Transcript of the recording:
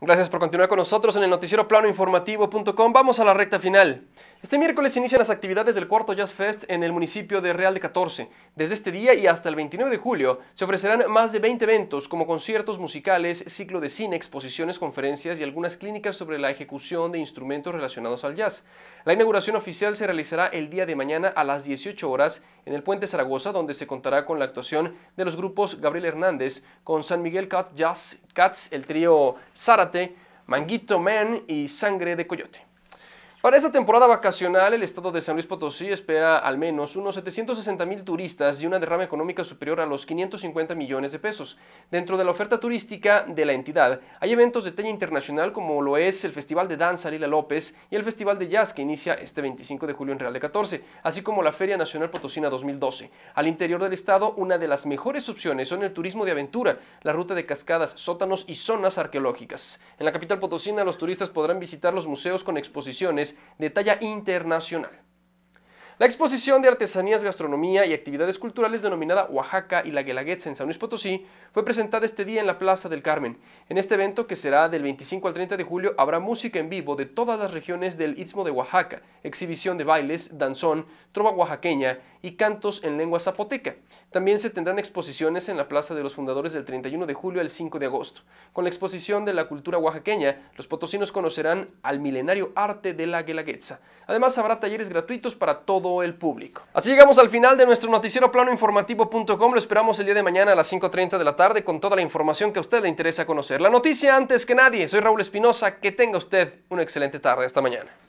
Gracias por continuar con nosotros en el noticiero planoinformativo.com. Vamos a la recta final. Este miércoles inician las actividades del cuarto Jazz Fest en el municipio de Real de 14. Desde este día y hasta el 29 de julio se ofrecerán más de 20 eventos como conciertos musicales, ciclo de cine, exposiciones, conferencias y algunas clínicas sobre la ejecución de instrumentos relacionados al jazz. La inauguración oficial se realizará el día de mañana a las 18 horas en el Puente Zaragoza donde se contará con la actuación de los grupos Gabriel Hernández con San Miguel Cat Jazz, Cats, el trío Zárate, Manguito Man y Sangre de Coyote. Para esta temporada vacacional, el estado de San Luis Potosí espera al menos unos 760 mil turistas y una derrama económica superior a los 550 millones de pesos. Dentro de la oferta turística de la entidad, hay eventos de talla internacional como lo es el Festival de Danza Lila López y el Festival de Jazz que inicia este 25 de julio en Real de 14, así como la Feria Nacional Potosina 2012. Al interior del estado, una de las mejores opciones son el turismo de aventura, la ruta de cascadas, sótanos y zonas arqueológicas. En la capital potosina, los turistas podrán visitar los museos con exposiciones de talla internacional. La exposición de artesanías, gastronomía y actividades culturales denominada Oaxaca y la Guelaguetza en San Luis Potosí fue presentada este día en la Plaza del Carmen. En este evento, que será del 25 al 30 de julio, habrá música en vivo de todas las regiones del Istmo de Oaxaca, exhibición de bailes, danzón, trova oaxaqueña y cantos en lengua zapoteca. También se tendrán exposiciones en la Plaza de los Fundadores del 31 de julio al 5 de agosto. Con la exposición de la cultura oaxaqueña, los potosinos conocerán al milenario arte de la Guelaguetza. Además, habrá talleres gratuitos para todos el público. Así llegamos al final de nuestro noticiero planoinformativo.com. Lo esperamos el día de mañana a las 5.30 de la tarde con toda la información que a usted le interesa conocer. La noticia antes que nadie. Soy Raúl Espinosa. Que tenga usted una excelente tarde. esta mañana.